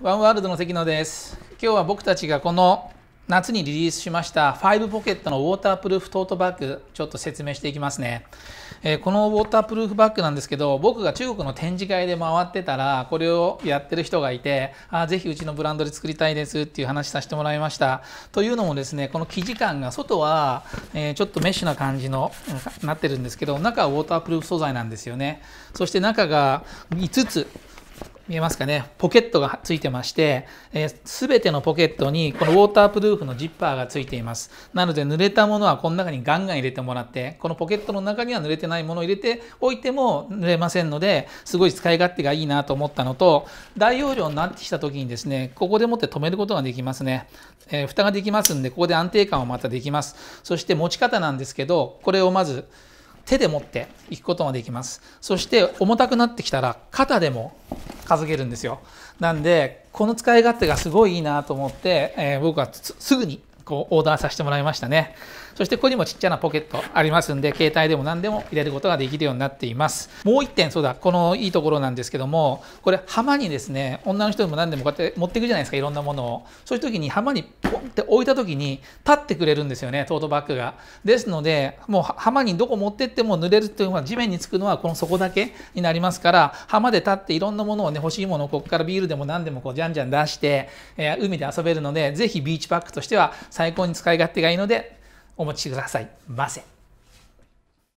ワンワールドの関野です。今日は僕たちがこの夏にリリースしました5ポケットのウォータープルーフトートバッグ、ちょっと説明していきますね。えー、このウォータープルーフバッグなんですけど、僕が中国の展示会で回ってたら、これをやってる人がいて、あぜひうちのブランドで作りたいですっていう話させてもらいました。というのもですね、この生地感が外は、えー、ちょっとメッシュな感じのなってるんですけど、中はウォータープルーフ素材なんですよね。そして中が5つ、見えますかね、ポケットがついてまして、す、えー、べ、てのポケットにこのウォータープルーフのジッパーがついています。なので濡れたものはこの中にガンガン入れてもらって、このポケットの中には濡れてないものを入れておいても濡れませんので、すごい使い勝手がいいなと思ったのと、大容量になってきた時にですね、ここでもって止めることができますね。えー、蓋ができますんで、ここで安定感をまたできます。そして持ち方なんですけど、これをまず、手で持っていくことができます。そして重たくなってきたら肩でも担げるんですよ。なんで、この使い勝手がすごいいいなと思って、えー、僕はすぐにこうオーダーさせてもらいましたね。そしてここにもちっちゃなポケットありますんで、携帯でも何でも入れることができるようになっています。もう1点、そうだ、このいいところなんですけども、これ浜にですね、女の人でも何でもこうやって持っていくじゃないですか、いろんなものを。そういう時に浜にポンって置いた時に立ってくれるんですよね、トートバッグが。ですので、もう浜にどこ持ってっても濡れるというのは地面につくのはこの底だけになりますから、浜で立っていろんなものをね、欲しいものをここからビールでも何でもこうじゃんじゃん出して、えー、海で遊べるので、ぜひビーチパックとしては最高に使い勝手がいいのでお持ちくださいませ。